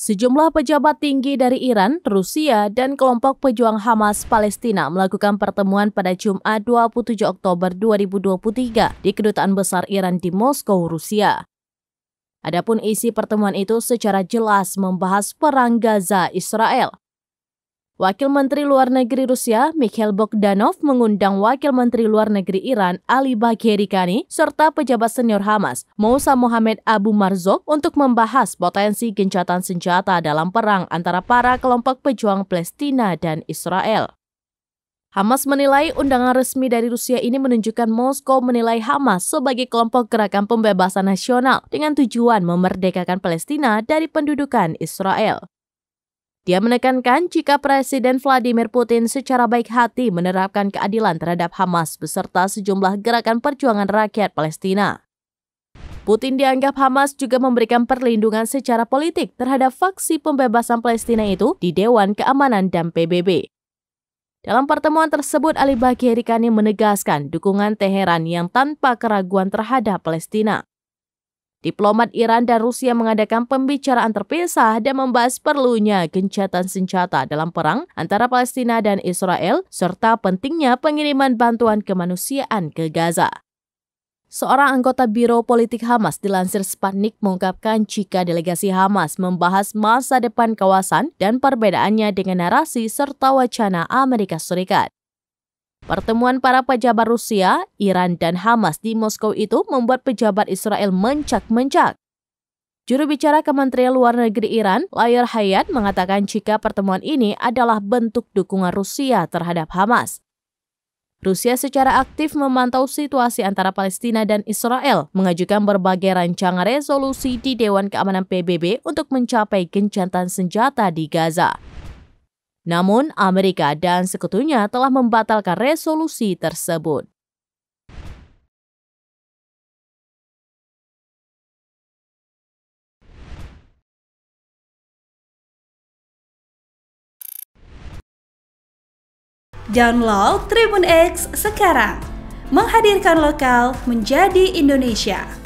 Sejumlah pejabat tinggi dari Iran, Rusia, dan kelompok pejuang Hamas Palestina melakukan pertemuan pada Jumat 27 Oktober 2023 di Kedutaan Besar Iran di Moskow, Rusia. Adapun isi pertemuan itu secara jelas membahas perang Gaza Israel, Wakil Menteri Luar Negeri Rusia Mikhail Bogdanov mengundang Wakil Menteri Luar Negeri Iran Ali Bagheri Kani serta pejabat senior Hamas Mousa Mohamed Abu Marzok untuk membahas potensi gencatan senjata dalam perang antara para kelompok pejuang Palestina dan Israel. Hamas menilai undangan resmi dari Rusia ini menunjukkan Moskow menilai Hamas sebagai kelompok gerakan pembebasan nasional dengan tujuan memerdekakan Palestina dari pendudukan Israel. Dia menekankan jika Presiden Vladimir Putin secara baik hati menerapkan keadilan terhadap Hamas beserta sejumlah gerakan perjuangan rakyat Palestina. Putin dianggap Hamas juga memberikan perlindungan secara politik terhadap faksi pembebasan Palestina itu di Dewan Keamanan dan PBB. Dalam pertemuan tersebut, Ali Bagheri Kani menegaskan dukungan Teheran yang tanpa keraguan terhadap Palestina. Diplomat Iran dan Rusia mengadakan pembicaraan terpisah dan membahas perlunya gencatan senjata dalam perang antara Palestina dan Israel serta pentingnya pengiriman bantuan kemanusiaan ke Gaza. Seorang anggota Biro Politik Hamas dilansir Sputnik mengungkapkan jika delegasi Hamas membahas masa depan kawasan dan perbedaannya dengan narasi serta wacana Amerika Serikat. Pertemuan para pejabat Rusia, Iran, dan Hamas di Moskow itu membuat pejabat Israel mencak-mencak. Juru bicara Kementerian Luar Negeri Iran, Layar Hayat, mengatakan jika pertemuan ini adalah bentuk dukungan Rusia terhadap Hamas. Rusia secara aktif memantau situasi antara Palestina dan Israel, mengajukan berbagai rancangan resolusi di Dewan Keamanan PBB untuk mencapai gencatan senjata di Gaza. Namun, Amerika dan sekutunya telah membatalkan resolusi tersebut. Download Tribun X sekarang, menghadirkan lokal menjadi Indonesia.